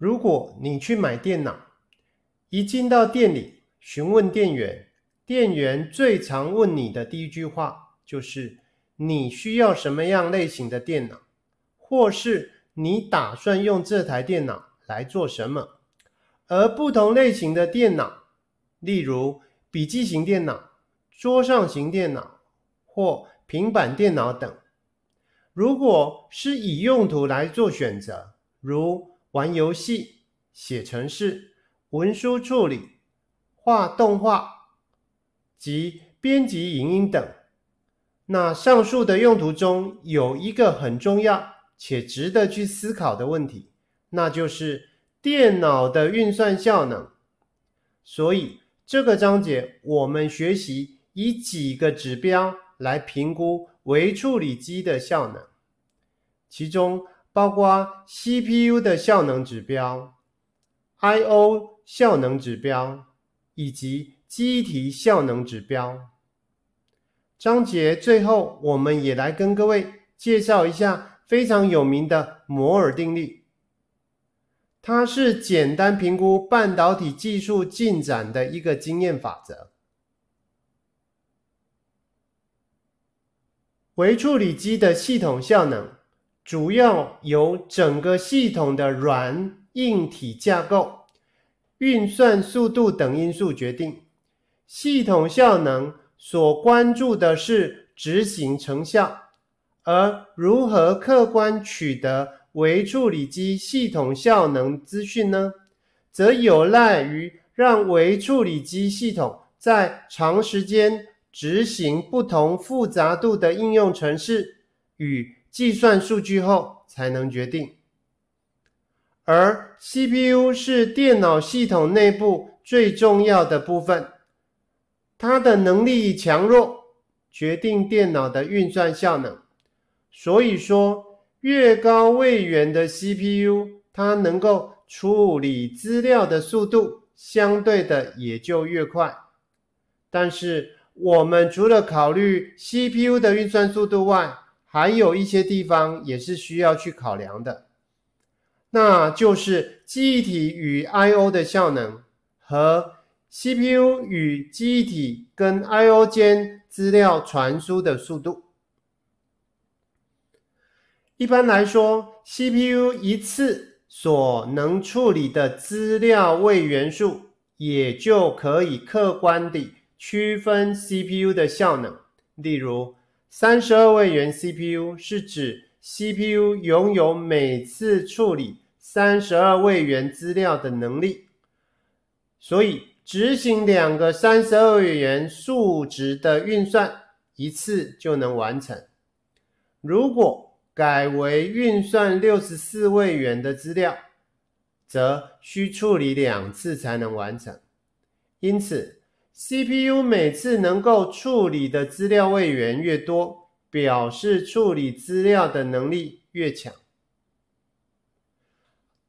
如果你去买电脑，一进到店里询问店员，店员最常问你的第一句话就是：“你需要什么样类型的电脑？”或是“你打算用这台电脑来做什么？”而不同类型的电脑，例如笔记型电脑、桌上型电脑或平板电脑等，如果是以用途来做选择，如。玩游戏、写程式、文书处理、画动画及编辑影音等。那上述的用途中有一个很重要且值得去思考的问题，那就是电脑的运算效能。所以这个章节我们学习以几个指标来评估微处理机的效能，其中。包括 CPU 的效能指标、I/O 效能指标以及机体效能指标。章节最后，我们也来跟各位介绍一下非常有名的摩尔定律，它是简单评估半导体技术进展的一个经验法则。微处理机的系统效能。主要由整个系统的软硬体架构、运算速度等因素决定。系统效能所关注的是执行成效，而如何客观取得微处理机系统效能资讯呢？则有赖于让微处理机系统在长时间执行不同复杂度的应用程式与。计算数据后才能决定，而 CPU 是电脑系统内部最重要的部分，它的能力强弱决定电脑的运算效能。所以说，越高位元的 CPU，它能够处理资料的速度相对的也就越快。但是，我们除了考虑 CPU 的运算速度外，还有一些地方也是需要去考量的，那就是记忆体与 I/O 的效能和 CPU 与记忆体跟 I/O 间资料传输的速度。一般来说，CPU 一次所能处理的资料位元素，也就可以客观地区分 CPU 的效能。例如，三十二位元 CPU 是指 CPU 拥有每次处理三十二位元资料的能力，所以执行两个三十二位元数值的运算一次就能完成。如果改为运算六十四位元的资料，则需处理两次才能完成。因此。CPU 每次能够处理的资料位元越多，表示处理资料的能力越强。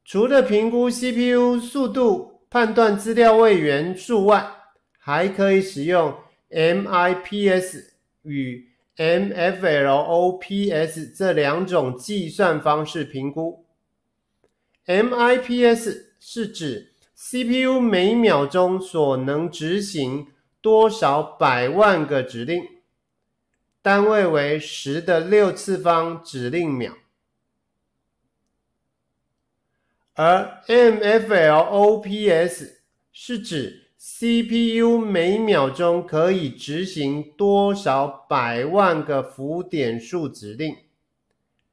除了评估 CPU 速度、判断资料位元数外，还可以使用 MIPS 与 MFLOPS 这两种计算方式评估。MIPS 是指。CPU 每秒钟所能执行多少百万个指令，单位为十的六次方指令秒；而 MFLOPS 是指 CPU 每秒钟可以执行多少百万个浮点数指令，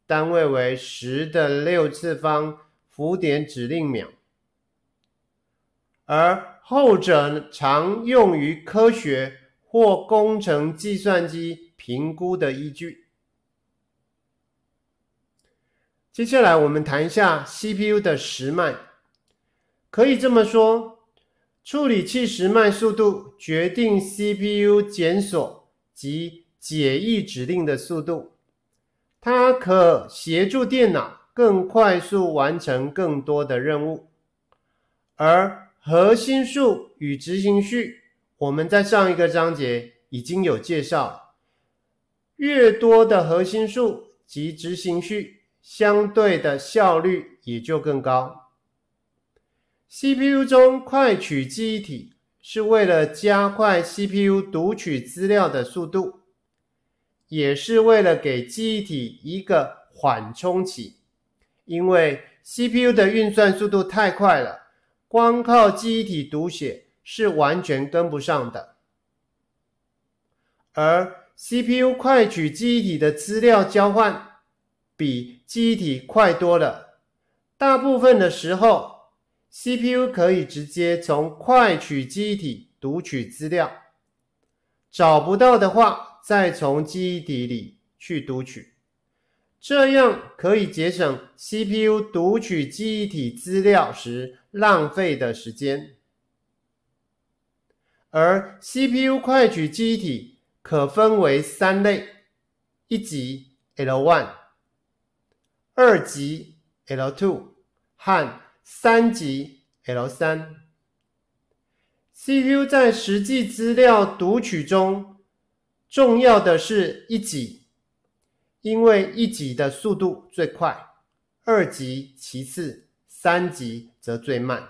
单位为十的六次方浮点指令秒。而后者常用于科学或工程计算机评估的依据。接下来我们谈一下 CPU 的时脉。可以这么说，处理器时脉速度决定 CPU 检索及解译指令的速度，它可协助电脑更快速完成更多的任务，而。核心数与执行序，我们在上一个章节已经有介绍。越多的核心数及执行序，相对的效率也就更高。CPU 中快取记忆体是为了加快 CPU 读取资料的速度，也是为了给记忆体一个缓冲期，因为 CPU 的运算速度太快了。光靠记忆体读写是完全跟不上的，而 CPU 快取记忆体的资料交换比记忆体快多了。大部分的时候，CPU 可以直接从快取记忆体读取资料，找不到的话，再从记忆体里去读取。这样可以节省 CPU 读取记忆体资料时浪费的时间，而 CPU 快取记忆体可分为三类：一级 L1、二级 L2 和三级 L3。CPU 在实际资料读取中，重要的是一级。因为一级的速度最快，二级其次，三级则最慢。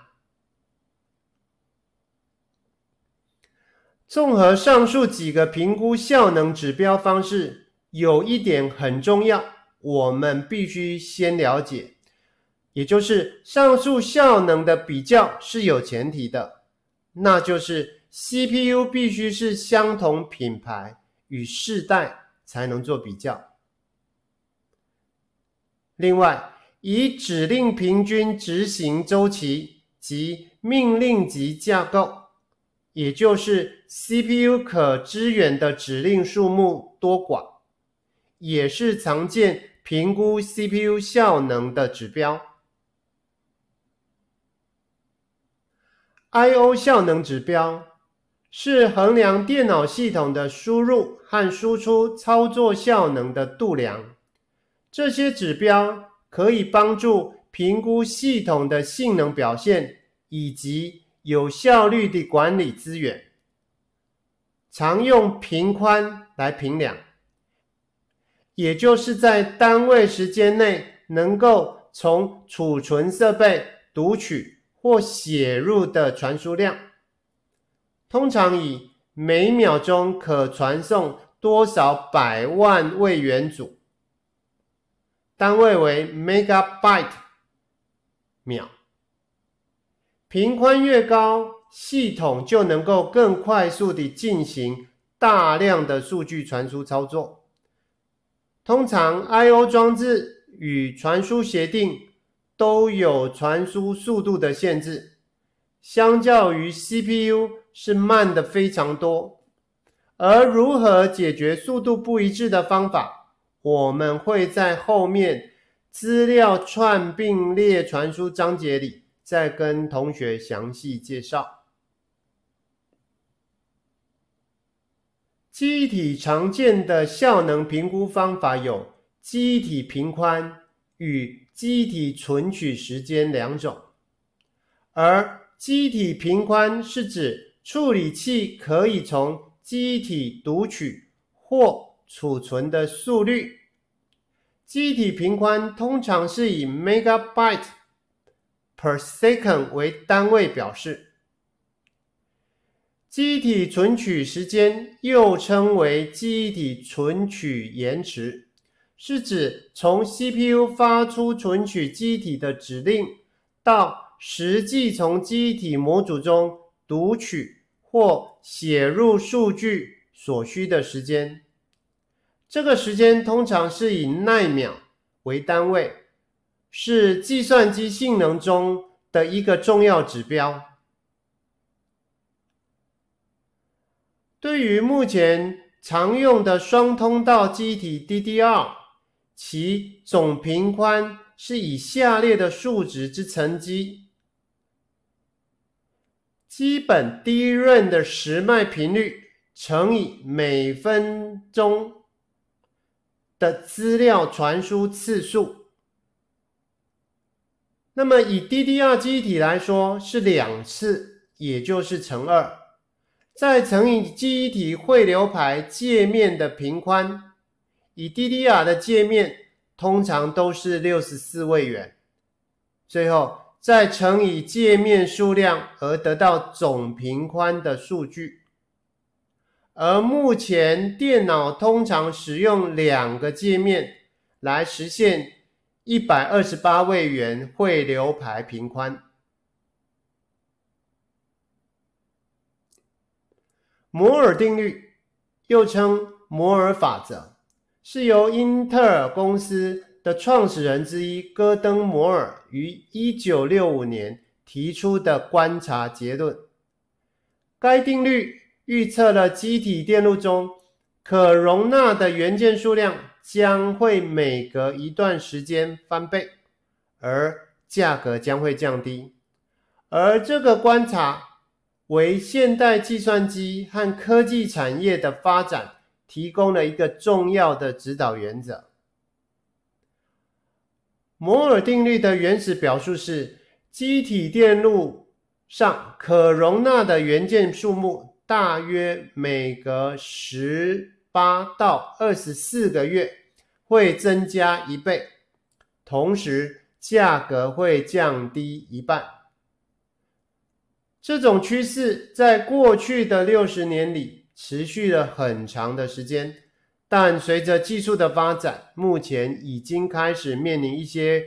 综合上述几个评估效能指标方式，有一点很重要，我们必须先了解，也就是上述效能的比较是有前提的，那就是 CPU 必须是相同品牌与世代才能做比较。另外，以指令平均执行周期及命令级架构，也就是 CPU 可支援的指令数目多寡，也是常见评估 CPU 效能的指标。I/O 效能指标是衡量电脑系统的输入和输出操作效能的度量。这些指标可以帮助评估系统的性能表现以及有效率的管理资源。常用频宽来评量，也就是在单位时间内能够从储存设备读取或写入的传输量，通常以每秒钟可传送多少百万位元组。单位为 megabyte 秒，频宽越高，系统就能够更快速地进行大量的数据传输操作。通常 I/O 装置与传输协定都有传输速度的限制，相较于 CPU 是慢的非常多。而如何解决速度不一致的方法？我们会在后面资料串并列传输章节里再跟同学详细介绍。机体常见的效能评估方法有机体频宽与机体存取时间两种，而机体频宽是指处理器可以从机体读取或。储存的速率，机体平宽通常是以 megabyte per second 为单位表示。机体存取时间又称为机体存取延迟，是指从 CPU 发出存取机体的指令到实际从机体模组中读取或写入数据所需的时间。这个时间通常是以奈秒为单位，是计算机性能中的一个重要指标。对于目前常用的双通道机体 DDR，其总频宽是以下列的数值之乘积：基本低润的时脉频率乘以每分钟。的资料传输次数，那么以 DDR 机体来说是两次，也就是乘二，再乘以记体会流排界面的平宽，以 DDR 的界面通常都是六十四位元，最后再乘以界面数量而得到总平宽的数据。而目前，电脑通常使用两个界面来实现一百二十八位元汇流排平宽。摩尔定律，又称摩尔法则，是由英特尔公司的创始人之一戈登·摩尔于一九六五年提出的观察结论。该定律。预测了机体电路中可容纳的元件数量将会每隔一段时间翻倍，而价格将会降低。而这个观察为现代计算机和科技产业的发展提供了一个重要的指导原则。摩尔定律的原始表述是：机体电路上可容纳的元件数目。大约每隔十八到二十四个月会增加一倍，同时价格会降低一半。这种趋势在过去的六十年里持续了很长的时间，但随着技术的发展，目前已经开始面临一些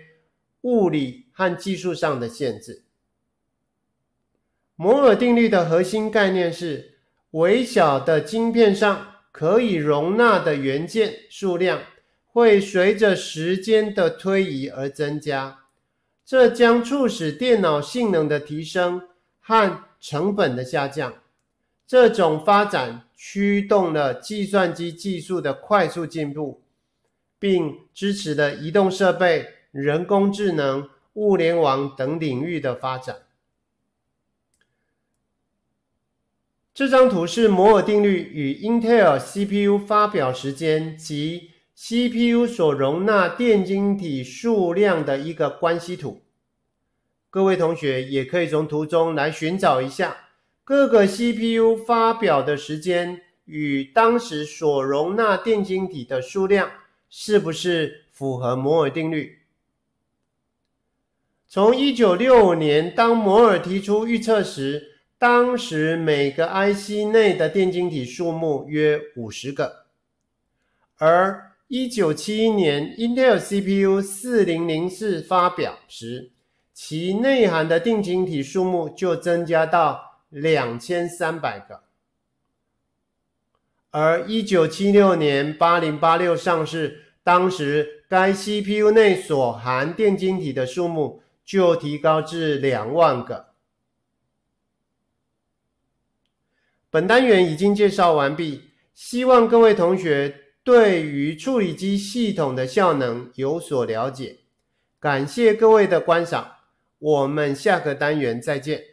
物理和技术上的限制。摩尔定律的核心概念是：微小的晶片上可以容纳的元件数量会随着时间的推移而增加。这将促使电脑性能的提升和成本的下降。这种发展驱动了计算机技术的快速进步，并支持了移动设备、人工智能、物联网等领域的发展。这张图是摩尔定律与英特尔 CPU 发表时间及 CPU 所容纳电晶体数量的一个关系图。各位同学也可以从图中来寻找一下各个 CPU 发表的时间与当时所容纳电晶体的数量是不是符合摩尔定律。从一九六五年当摩尔提出预测时。当时每个 IC 内的电晶体数目约五十个，而一九七一年 Intel CPU 四零零四发表时，其内含的电晶体数目就增加到两千三百个，而一九七六年八零八六上市，当时该 CPU 内所含电晶体的数目就提高至两万个。本单元已经介绍完毕，希望各位同学对于处理机系统的效能有所了解。感谢各位的观赏，我们下个单元再见。